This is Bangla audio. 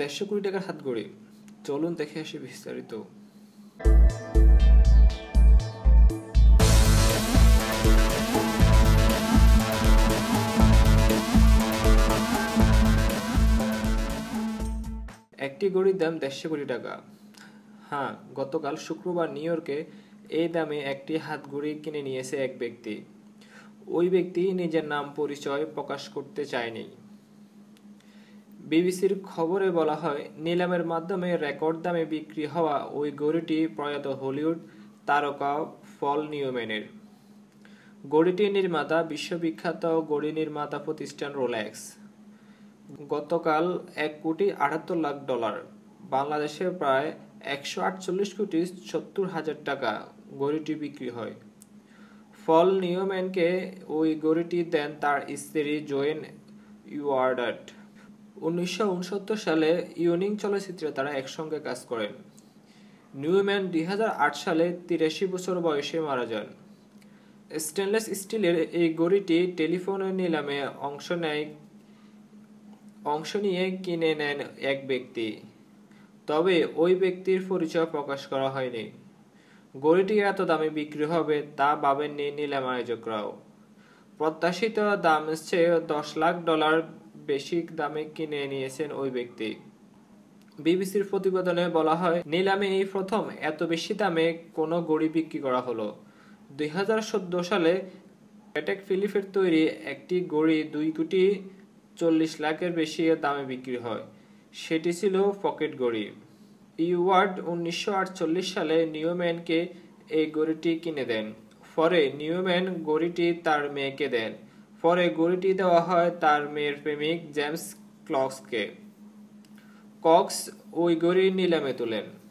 দেড়শো কোটি টাকার হাতগড়ি চলুন দেখে আসি বিস্তারিত একটি গড়ির দাম দেড়শো কোটি টাকা হ্যাঁ গতকাল শুক্রবার নিউ ইয়র্কে এই দামে একটি হাত ঘড়ি কিনে নিয়েছে এক ব্যক্তি ওই ব্যক্তি নিজের নাম পরিচয় প্রকাশ করতে চায়নি বিবিসির খবরে বলা হয় নিলামের মাধ্যমে রেকর্ড দামে বিক্রি হওয়া ওই গড়িটি প্রয়াত হলিউড তারকা ফল নিউম্যানের গড়িটির নির্মাতা বিশ্ববিখ্যাত গড়ি নির্মাতা প্রতিষ্ঠান রোলেক্স গতকাল এক কোটি আটাত্তর লাখ ডলার বাংলাদেশে প্রায় একশো আটচল্লিশ কোটি সত্তর হাজার টাকা গড়িটি বিক্রি হয় ফল নিউম্যানকে ওই গড়িটি দেন তার স্ত্রী জোয়েন ইউয়ার্ডার্ট উনিশশো সালে ইউনিং চলচ্চিত্রে তারা একসঙ্গে কাজ করেন নিউম্যান দুই সালে তিরাশি বছর বয়সে মারা যান স্টেনলেস স্টিলের এই গড়িটি টেলিফোনের নিলামে অংশ নেয় অংশ নিয়ে কিনে নেন এক ব্যক্তি তবে ওই ব্যক্তির পরিচয় প্রকাশ করা হয়নি গড়িটি এত দামে বিক্রি হবে তা ভাবেননি নিলাম আয়োজকরাও প্রত্যাশিত দাম হচ্ছে দশ লাখ ডলার বেশি দামে কিনে নিয়েছেন ওই ব্যক্তি বিবিসির প্রতিবেদনে বলা হয় নিলামে এই প্রথম এত বেশি দামে কোনো গড়ি বিক্রি করা হলো দুই সালে প্যাটেক ফিলিপের তৈরি একটি গড়ি দুই কোটি চল্লিশ লাখের বেশি দামে বিক্রি হয় সেটি ছিল পকেট গড়ি ইউওয়ার্ড উনিশশো সালে নিউম্যানকে এই গড়িটি কিনে দেন পরে নিউম্যান গড়িটি তার মেয়েকে দেন পরে গড়িটি দেওয়া হয় তার মেয়ের প্রেমিক জেমস ক্লক্সকে কক্স ওই গড়ি নিলামে তোলেন